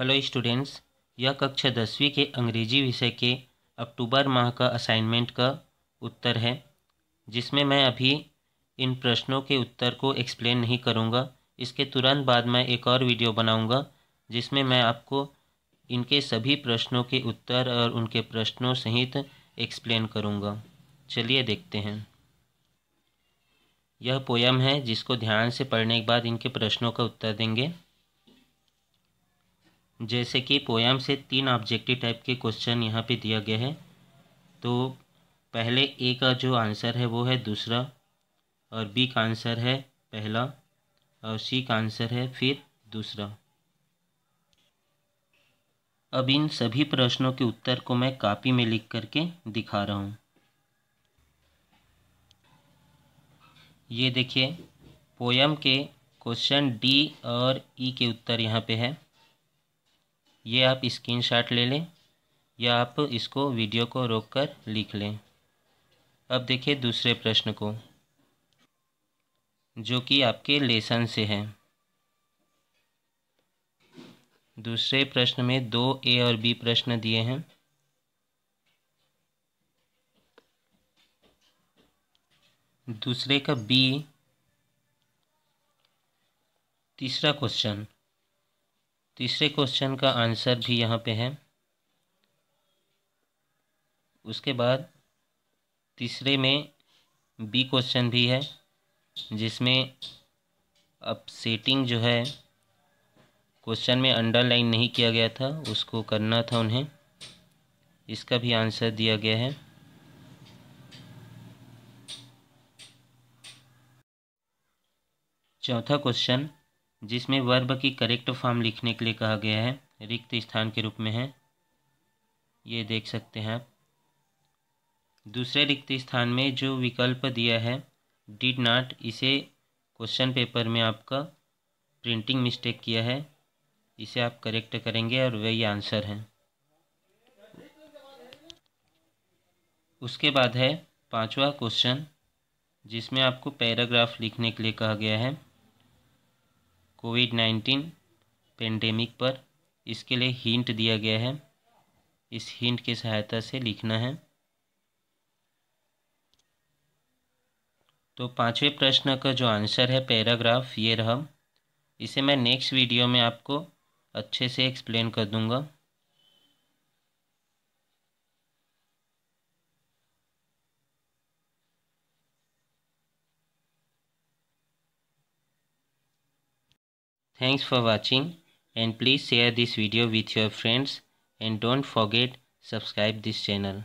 Hello students यह कक्षा दसवीं के अंग्रेजी विषय के अक्टूबर माह का असाइनमेंट का उत्तर है जिसमें मैं अभी इन प्रश्नों के उत्तर को एक्सप्लेन नहीं करूँगा इसके तुरंत बाद मैं एक और वीडियो बनाऊँगा जिसमें मैं आपको इनके सभी प्रश्नों के उत्तर और उनके प्रश्नों सहित एक्सप्लेन करूँगा चलिए देखते हैं यह पोयम है जिसको ध्यान से पढ़ने के बाद इनके प्रश्नों का उत्तर देंगे जैसे कि पोयम से तीन ऑब्जेक्टिव टाइप के क्वेश्चन यहाँ पे दिया गया है तो पहले ए का जो आंसर है वो है दूसरा और बी का आंसर है पहला और सी का आंसर है फिर दूसरा अब इन सभी प्रश्नों के उत्तर को मैं कापी में लिख करके दिखा रहा हूँ ये देखिए पोयम के क्वेश्चन डी और ई e के उत्तर यहाँ पे है ये आप स्क्रीनशॉट ले लें या आप इसको वीडियो को रोककर लिख लें अब देखिए दूसरे प्रश्न को जो कि आपके लेसन से है दूसरे प्रश्न में दो ए और बी प्रश्न दिए हैं दूसरे का बी तीसरा क्वेश्चन तीसरे क्वेश्चन का आंसर भी यहाँ पे है उसके बाद तीसरे में बी क्वेश्चन भी है जिसमें अब सेटिंग जो है क्वेश्चन में अंडरलाइन नहीं किया गया था उसको करना था उन्हें इसका भी आंसर दिया गया है चौथा क्वेश्चन जिसमें वर्ब की करेक्ट फॉर्म लिखने के लिए कहा गया है रिक्त स्थान के रूप में है ये देख सकते हैं आप दूसरे रिक्त स्थान में जो विकल्प दिया है डिड नाट इसे क्वेश्चन पेपर में आपका प्रिंटिंग मिस्टेक किया है इसे आप करेक्ट करेंगे और वही आंसर है उसके बाद है पांचवा क्वेश्चन जिसमें आपको पैराग्राफ लिखने के लिए कहा गया है कोविड नाइन्टीन पेंडेमिक पर इसके लिए हिंट दिया गया है इस हिंट की सहायता से लिखना है तो पांचवें प्रश्न का जो आंसर है पैराग्राफ ये रहा इसे मैं नेक्स्ट वीडियो में आपको अच्छे से एक्सप्लेन कर दूंगा Thanks for watching and please share this video with your friends and don't forget subscribe this channel.